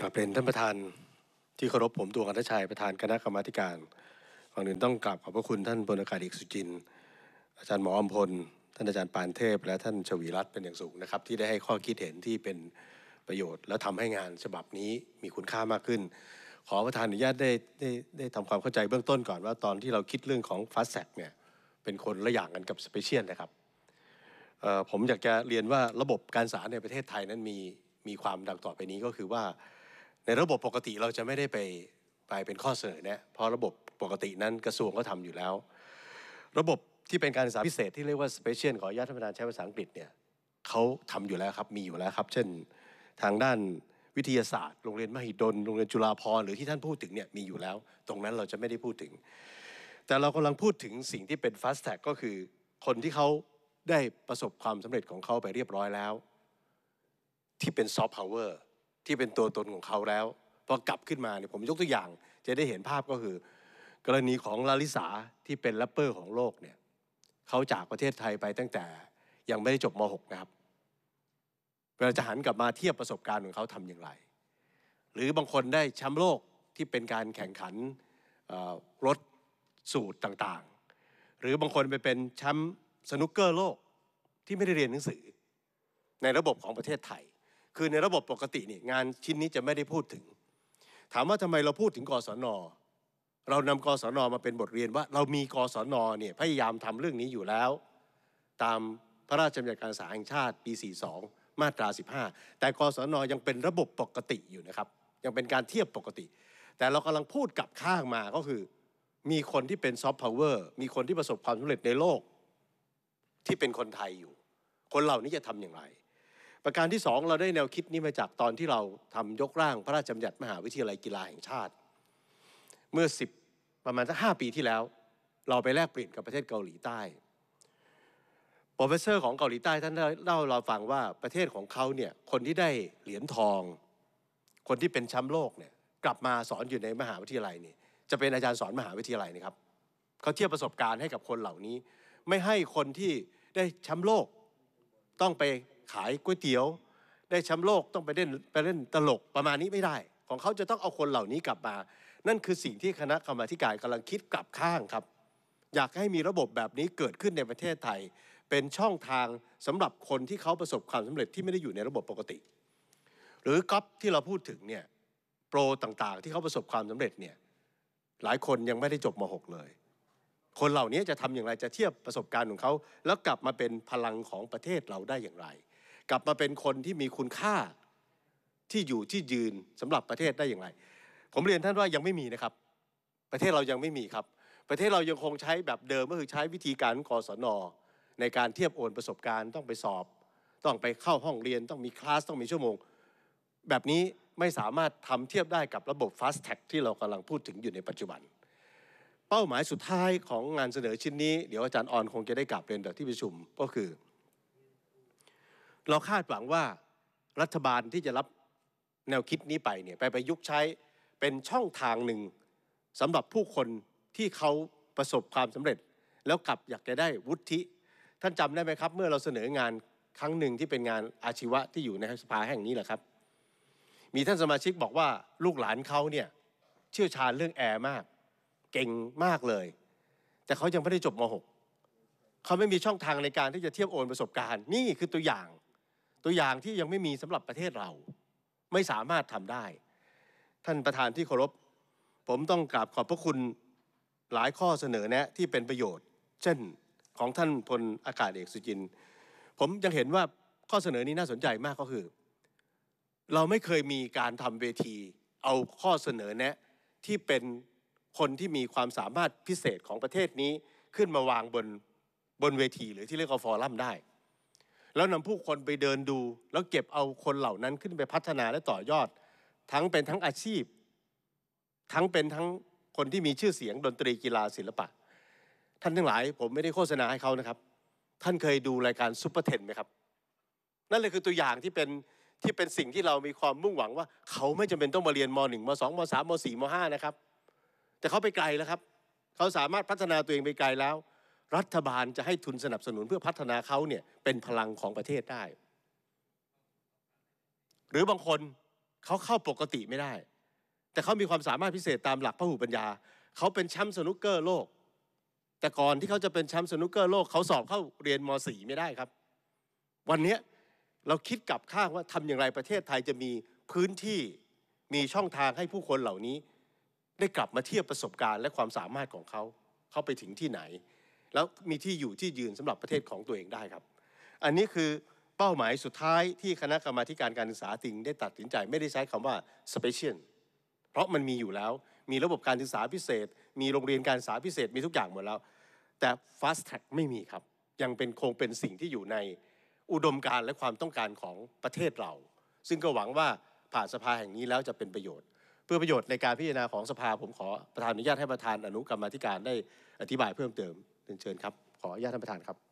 กลับเรียนท่านประธานที่เคารพผมตัวกอัทชัยประธานคณะกรรมาการก่อนอื่นต้องกราบขอบพระคุณท่านบนอากาศเอกสุจิน อาจารย์หมออมพล ท่านอาจารย์ปานเทพ และ ท่านชวีรัตน์เป็นอย่างสูงนะครับที่ได้ให้ข้อคิดเห็นที่เป็นประโยชน์ และทำให้งานฉบับนี้มีคุณค่ามากขึ้น ขอประธานอนุญาตได้ได้ได้ทำความเข้าใจเบื้องต้นก่อน ว่าตอนที่เราคิดเรื่องของฟาสแท็กเนี่ยเป็นคนละอย่างกันกับสเปเชียลนะครับผมอยากจะเรียนว่าระบบการสารในประเทศไทยนั้นมีมีความดังต่อไปนี้ก็คือว่าในระบบปกติเราจะไม่ได้ไปไปเป็นข้อเสนอเนี่ยเพราะระบบปกตินั้นกระทรวงก็ทำอยู่แล้ว ระบบที่เป็นการศึกษาพิเศษที่เรียกว่าสเปเชียลขออนุญาตท่านประธานใช้ภาษาอังกฤษเนี่ยเขาทำอยู่แล้วครับมีอยู่แล้วครับ เช่นทางด้านวิทยาศาสตร์ โรงเรียนมหิดลโรงเรียนจุฬาภรณ์หรือที่ท่านพูดถึงเนี่ยมีอยู่แล้ว ตรงนั้นเราจะไม่ได้พูดถึง แต่เรากำลังพูดถึงสิ่งที่เป็นฟาสต์แท็กก็คือ คนที่เขาได้ประสบความสำเร็จของเขาไปเรียบร้อยแล้ว ที่เป็นซอฟต์พาวเวอร์ที่เป็นตัวตนของเขาแล้วพอกลับขึ้นมาเนี่ยผมยกตัวอย่างจะได้เห็นภาพก็คือ กรณีของลาลิสาที่เป็นแรปเปอร์ของโลกเนี่ยเขาจากประเทศไทยไปตั้งแต่ยังไม่ได้จบม .6 นะครับ เวลาจะหันกลับมาเทียบประสบการณ์ของเขาทำอย่างไร หรือบางคนได้แชมป์โลกที่เป็นการแข่งขันรถสูตรต่าง ๆ หรือบางคนไปเป็นแชมป์สนุกเกอร์โลกที่ไม่ได้เรียนหนังสือ ในระบบของประเทศไทยคือในระบบปกตินี่งานชิ้นนี้จะไม่ได้พูดถึง ถามว่าทำไมเราพูดถึงกศนเรานำกศนมาเป็นบทเรียนว่า เรามีกศนเนี่ยพยายามทำเรื่องนี้อยู่แล้ว ตามพระราชบัญญัติการศึกษาแห่งชาติปี 42 มาตรา 15 แต่กศนยังเป็นระบบปกติอยู่นะครับยังเป็นการเทียบปกติ แต่เรากำลังพูดกลับข้างมาก็คือมีคนที่เป็นซอฟต์พาวเวอร์มีคนที่ประสบความสำเร็จในโลก ที่เป็นคนไทยอยู่ คนเหล่านี้จะทำอย่างไรประการที่ 2 เราได้แนวคิดนี้มาจากตอนที่เราทำยกร่างพระราชบัญญัติมหาวิทยาลัยกีฬาแห่งชาติ เมื่อ 10 ประมาณสักหปีที่แล้ว เราไปแลกเปลี่ยนกับประเทศเกาหลีใต้ โปรเฟสเซอร์ของเกาหลีใต้ท่านเล่าเราฟังว่าประเทศของเขาเนี่ยคนที่ได้เหรียญทอง คนที่เป็นแชมป์โลกเนี่ยกลับมาสอนอยู่ในมหาวิทยาลัยนี่จะเป็นอาจารย์สอนมหาวิทยาลัยนะครับเขาเทียบประสบการณ์ให้กับคนเหล่านี้ ไม่ให้คนที่ได้แชมป์โลกต้องไปขายก๋วยเตี๋ยวได้แชมป์โลกต้องไปเล่นไปเล่นตลกประมาณนี้ไม่ได้ ของเขาจะต้องเอาคนเหล่านี้กลับมา นั่นคือสิ่งที่คณะกรรมาการกำลังคิดกลับข้างครับ อยากให้มีระบบแบบนี้เกิดขึ้นในประเทศไทย เป็นช่องทางสำหรับคนที่เขาประสบความสำเร็จ ที่ไม่ได้อยู่ในระบบปกติ หรือก๊อปที่เราพูดถึงเนี่ยโปรต่างๆ ที่เขาประสบความสำเร็จเนี่ยหลายคนยังไม่ได้จบม .6 เลย คนเหล่านี้จะทำอย่างไรจะเทียบประสบการณ์ของเขาแล้วกลับมาเป็นพลังของประเทศเราได้อย่างไรกลับมาเป็นคนที่มีคุณค่าที่อยู่ที่ยืนสำหรับประเทศได้อย่างไร ผมเรียนท่านว่ายังไม่มีนะครับ ประเทศเรายังไม่มีครับ ประเทศเรายังคงใช้แบบเดิมก็คือใช้วิธีการกศนอในการเทียบโอนประสบการณ์ต้องไปสอบ ต้องไปเข้าห้องเรียนต้องมีคลาส ต้องมีชั่วโมง แบบนี้ไม่สามารถ ทำเทียบได้กับระบบ Fast t a g ที่เรากำลังพูดถึงอยู่ในปัจจุบัน เป้าหมายสุดท้ายของงานเสนอชิ้นนี้เดี๋ยวอาจารย์ออนคงจะได้กลับเรียนต่อที่ประชุมก็คือเราคาดหวังว่ารัฐบาลที่จะรับแนวคิดนี้ไปเนี่ยไปประยุกต์ใช้เป็นช่องทางหนึ่งสำหรับผู้คนที่เขาประสบความสำเร็จ แล้วกลับอยากจะได้วุฒิท่านจำได้ไหมครับ เมื่อเราเสนองานครั้งหนึ่งที่เป็นงานอาชีวะที่อยู่ในสภาแห่งนี้แหละครับ มีท่านสมาชิกบอกว่าลูกหลานเขาเนี่ยเชี่ยวชาญเรื่องแอร์มาก เก่งมากเลย แต่เขายังไม่ได้จบม .6 เขาไม่มีช่องทางในการที่จะเทียบโอนประสบการณ์นี่คือตัวอย่างตัวอย่างที่ยังไม่มีสำหรับประเทศเราไม่สามารถทำได้ ท่านประธานที่เคารพ ผมต้องกราบขอบพระคุณหลายข้อเสนอแนะที่เป็นประโยชน์ เช่นของท่านพลอากาศเอกสุจิน ผมยังเห็นว่าข้อเสนอนี้น่าสนใจมากก็คือ เราไม่เคยมีการทำเวทีเอาข้อเสนอแนะที่เป็นคนที่มีความสามารถพิเศษของประเทศนี้ขึ้นมาวางบนบนเวที หรือที่เรียกว่าฟอรัมได้แล้วนำผู้คนไปเดินดู แล้วเก็บเอาคนเหล่านั้นขึ้นไปพัฒนาและต่อยอด ทั้งเป็นทั้งอาชีพ ทั้งเป็นทั้งคนที่มีชื่อเสียงดนตรีกีฬาศิลปะ ท่านทั้งหลาย ผมไม่ได้โฆษณาให้เขานะครับ ท่านเคยดูรายการซูเปอร์เทนไหมครับ นั่นเลยคือตัวอย่างที่เป็นที่เป็นสิ่งที่เรามีความมุ่งหวังว่า เขาไม่จำเป็นต้องมาเรียนม .1 ม .2 ม .3 ม .4 ม .5 นะครับ แต่เขาไปไกลแล้วครับเขาสามารถพัฒนาตัวเองไปไกลแล้วรัฐบาลจะให้ทุนสนับสนุนเพื่อพัฒนาเขาเนี่ยเป็นพลังของประเทศได้ หรือบางคนเขาเข้าปกติไม่ได้ แต่เขามีความสามารถพิเศษตามหลักพหุปัญญาเขาเป็นแชมป์สนุกเกอร์โลก แต่ก่อนที่เขาจะเป็นแชมป์สนุกเกอร์โลก เขาสอบเข้าเรียนม .4 ไม่ได้ครับ วันนี้เราคิดกลับข้างว่าทำอย่างไรประเทศไทยจะมีพื้นที่มีช่องทางให้ผู้คนเหล่านี้ ได้กลับมาเทียบประสบการณ์และความสามารถของเขาเขาไปถึงที่ไหนแล้วมีที่อยู่ที่ยืนสำหรับประเทศของตัวเองได้ครับ อันนี้คือเป้าหมายสุดท้ายที่คณะกรรมาการการศึกษาติงได้ตัดสินใจ ไม่ได้ใช้คำว่า special เพราะมันมีอยู่แล้ว มีระบบการศึกษาพิเศษ มีโรงเรียนการศึกษาพิเศษ มีทุกอย่างหมดแล้ว แต่ fast track ไม่มีครับ ยังเป็นคงเป็นสิ่งที่อยู่ใน อุดมการและความต้องการของประเทศเรา ซึ่งก็หวังว่าผ่านสภาแห่งนี้แล้วจะเป็นประโยชน์ เพื่อประโยชน์ในการพิจารณาของสภาผมขอประธานอนุญาตให้ประธานอนุกรรมธิการได้อธิบายเพิ่มเติมเชิญครับ ขออนุญาตท่านประธาน ครับ